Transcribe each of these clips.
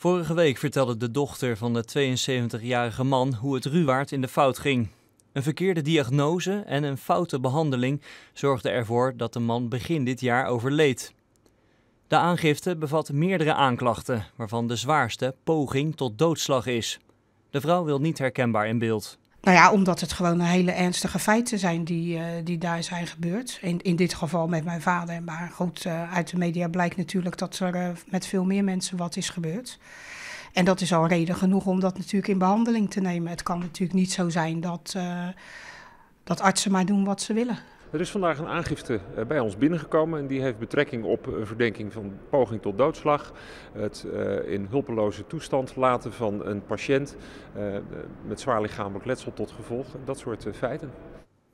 Vorige week vertelde de dochter van de 72-jarige man hoe het Ruwaard in de fout ging. Een verkeerde diagnose en een foute behandeling zorgden ervoor dat de man begin dit jaar overleed. De aangifte bevat meerdere aanklachten, waarvan de zwaarste poging tot doodslag is. De vrouw wil niet herkenbaar in beeld. Nou ja, omdat het gewoon hele ernstige feiten zijn die, eh, die daar zijn gebeurd. In, in dit geval met mijn vader. Maar goed, eh, uit de media blijkt natuurlijk dat er eh, met veel meer mensen wat is gebeurd. En dat is al reden genoeg om dat natuurlijk in behandeling te nemen. Het kan natuurlijk niet zo zijn dat, dat artsen maar doen wat ze willen. Er is vandaag een aangifte eh, bij ons binnengekomen en die heeft betrekking op een verdenking van poging tot doodslag. Het eh, in hulpeloze toestand laten van een patiënt eh, met zwaar lichamelijk letsel tot gevolg. Dat soort feiten.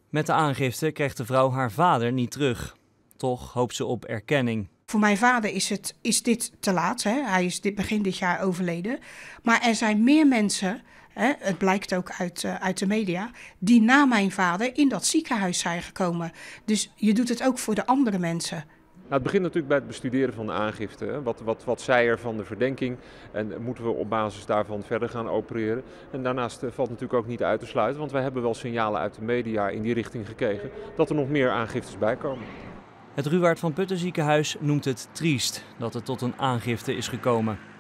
Met de aangifte krijgt de vrouw haar vader niet terug. Toch hoopt ze op erkenning. Voor mijn vader is, het, is dit te laat. Hè? Hij is dit, begin dit jaar overleden. Maar er zijn meer mensen hè, het blijkt ook uit, eh, uit de media, die na mijn vader in dat ziekenhuis zijn gekomen. Dus je doet het ook voor de andere mensen. Nou, het begint natuurlijk bij het bestuderen van de aangifte. Wat, wat, wat zei er van de verdenking en moeten we op basis daarvan verder gaan opereren? En daarnaast eh, valt natuurlijk ook niet uit te sluiten, want wij hebben wel signalen uit de media in die richting gekregen dat er nog meer aangiftes bijkomen. Het Ruwaard van Putten ziekenhuis noemt het triest dat er tot een aangifte is gekomen.